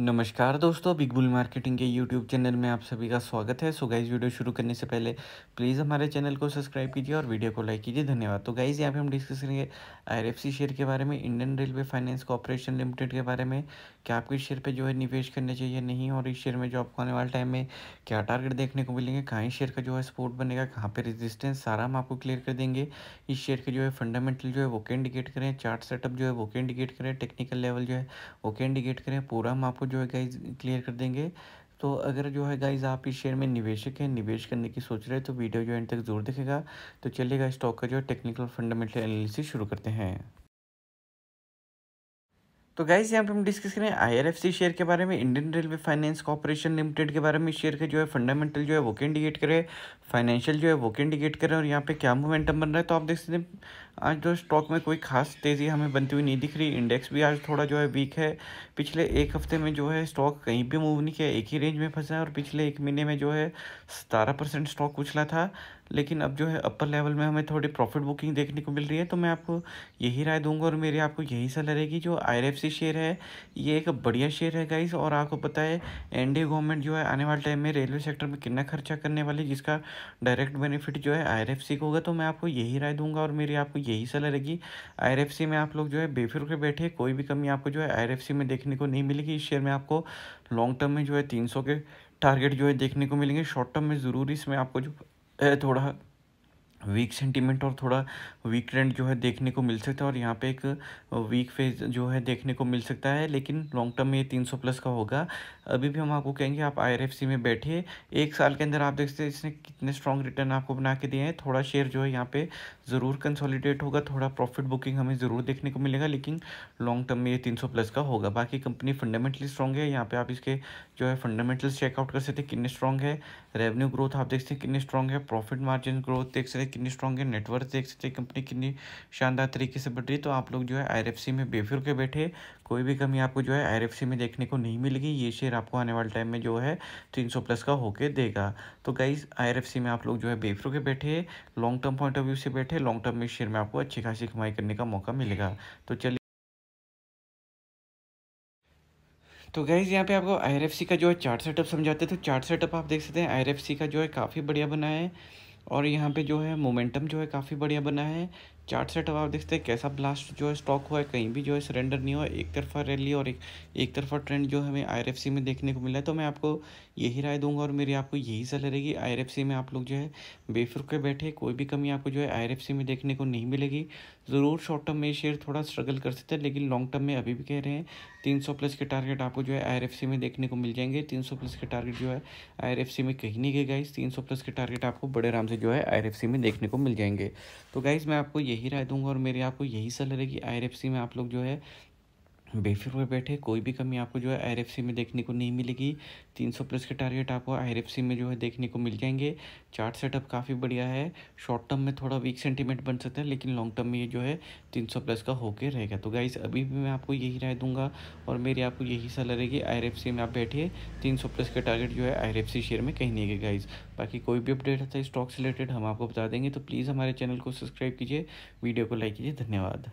नमस्कार दोस्तों big bull marketing के यूट्यूब चैनल में आप सभी का स्वागत है सो गाइज वीडियो शुरू करने से पहले प्लीज़ हमारे चैनल को सब्सक्राइब कीजिए और वीडियो को लाइक कीजिए धन्यवाद तो गाइज यहाँ पे हम डिस्कस करेंगे आईआरएफसी शेयर के बारे में Indian Railway Finance Corporation Limited के बारे में क्या आपको इस शेयर पर जो है निवेश करना चाहिए नहीं और इस शेयर में जो आपको आने वाले टाइम में क्या टारगेट देखने को मिलेंगे कहाँ इस शेयर का जो है सपोर्ट बनेगा कहाँ पर रेजिस्टेंस सारा हम आपको क्लियर कर देंगे इस शेयर के जो है फंडामेंटल जो है वो के इंडिकेट करें चार्ट सेटअप जो है वो के इंडिकेट करें टेक्निकल लेवल जो है वो के इंडिकेट करें पूरा हम आपको जो है गाइज क्लियर कर देंगे तो अगर जो है गाइज आप इस शेयर में निवेशक हैं निवेश करने की सोच रहे हैं तो वीडियो जो एंड तक जरूर देखेगा तो चलिएगा स्टॉक का जो है टेक्निकल फंडामेंटल एनालिसिस शुरू करते हैं तो गाइज यहाँ पे हम डिस्कस करें आईआरएफसी शेयर के बारे में Indian Railway Finance Corporation Limited के बारे में शेयर का जो है फंडामेंटल जो है वो इंडिकेट करे फाइनेंशियल जो है वो इंडिकेट करें और यहाँ पे क्या मोमेंटम बन रहा है तो आप देख सकते हैं आज जो स्टॉक में कोई खास तेज़ी हमें बनती हुई नहीं दिख रही इंडेक्स भी आज थोड़ा जो है वीक है पिछले एक हफ्ते में जो है स्टॉक कहीं भी मूव नहीं किया एक ही रेंज में फंसा है और पिछले एक महीने में जो है सतारह परसेंट स्टॉक उछला था लेकिन अब जो है अपर लेवल में हमें थोड़ी प्रॉफिट बुकिंग देखने को मिल रही है तो मैं आपको यही राय दूंगा और मेरी आपको यही सलाह रहेगी जो आई अच्छी शेयर है ये एक बढ़िया शेयर है गाइस और आपको पता है एनडीए गवर्नमेंट जो है आने वाले टाइम में रेलवे सेक्टर में कितना खर्चा करने वाली जिसका डायरेक्ट बेनिफिट जो है आई को होगा तो मैं आपको यही राय दूंगा और मेरी आपको यही सलाह रहेगी आई में आप लोग जो है बेफिर के बैठे कोई भी कमी आपको जो है आई में देखने को नहीं मिलेगी इस शेयर में आपको लॉन्ग टर्म में जो है तीन के टारगेट जो है देखने को मिलेंगे शॉर्ट टर्म में ज़रूर इसमें आपको जो है थोड़ा वीक सेंटीमेंट और थोड़ा वीक ट्रेंड जो है देखने को मिल सकता है और यहाँ पे एक वीक फेज जो है देखने को मिल सकता है लेकिन लॉन्ग टर्म में ये तीन सौ प्लस का होगा अभी भी हम आपको कहेंगे आप आईआरएफसी में बैठिए एक साल के अंदर आप देख सकते हैं इसने कितने स्ट्रॉन्ग रिटर्न आपको बना के दिए हैं थोड़ा शेयर जो है यहाँ पर ज़रूर कंसॉलीडेट होगा थोड़ा प्रॉफिट बुकिंग हमें ज़रूर देखने को मिलेगा लेकिन लॉन्ग टर्म में ये तीन सौ प्लस का होगा बाकी कंपनी फंडामेंटली स्ट्रॉन्ग है यहाँ पर आप इसके जो है फंडामेंटल्स चेकआउट कर सकते हैं कितने स्ट्रॉन्ग है रेवन्यू ग्रोथ आप देख सकते हैं कितने स्ट्रॉन्ग है प्रॉफिट मार्जिन ग्रोथ देख सकते कितनी स्ट्रॉन्ग है नेटवर्क देख सकते हैं कंपनी कितनी शानदार तरीके से बढ़ रही है तो आप लोग जो है आई में बेफिर के बैठे कोई भी कमी आपको जो है आई में देखने को नहीं मिलेगी ये शेयर आपको आने वाले टाइम में जो है तीन सौ प्लस का होके देगा तो गाइज आई में आप लोग जो है बेफिर के बैठे long term point of view से बैठे लॉन्ग टर्म में शेयर में आपको अच्छी खासी कमाई करने का मौका मिलेगा तो चलिए तो गैज़ यहाँ पे आपको आई का जो है चार्ट सेटअप समझाते हैं तो चार्ट सेटअप आप देख सकते हैं आई का जो है काफ़ी बढ़िया बना है और यहाँ पे जो है मोमेंटम जो है काफ़ी बढ़िया बना है चार्ट सेट अब आप देखते हैं कैसा ब्लास्ट जो है स्टॉक हुआ है कहीं भी जो है सरेंडर नहीं हुआ एक तरफा रैली और एक एक तरफा ट्रेंड जो हमें आई में देखने को मिला है तो मैं आपको यही राय दूंगा और मेरी आपको यही सलाह रहेगी आई में आप लोग जो है बेफिक्र के बैठे कोई भी कमी आपको जो है आई में देखने को नहीं मिलेगी ज़रूर शॉर्ट टर्म में शेयर थोड़ा स्ट्रगल कर सकते हैं लेकिन लॉन्ग टर्म में अभी भी कह रहे हैं तीन सौ प्लस के टारगेट आपको जो है आई में देखने को मिल जाएंगे तीन सौ प्लस के टारगेट जो है आई में कहीं नहीं गए गाइज़ तीन सौ प्लस के टारगेट आपको बड़े आराम से जो है आई में देखने को मिल जाएंगे तो गाइज़ मैं आपको यही यही राय दूंगा और मेरी आपको यही सलाह रहेगी कि आई में आप लोग जो है बेफिर हुए बैठे कोई भी कमी आपको जो है आई में देखने को नहीं मिलेगी 300 प्लस के टारगेट आपको आई में जो है देखने को मिल जाएंगे चार्ट सेटअप काफ़ी बढ़िया है शॉर्ट टर्म में थोड़ा वीक सेंटीमेंट बन सकता है लेकिन लॉन्ग टर्म में ये जो है 300 प्लस का होके रहेगा तो गाइज अभी भी मैं आपको यही राय दूंगा और मेरी आपको यही सलाह रहेगी आई में आप बैठिए तीन प्लस के टारगेट जो है आई शेयर में कहीं नहीं गए गाइज बाकी कोई भी अपडेट आता है स्टॉक से रिलेटेड हम आपको बता देंगे तो प्लीज़ हमारे चैनल को सब्सक्राइब कीजिए वीडियो को लाइक कीजिए धन्यवाद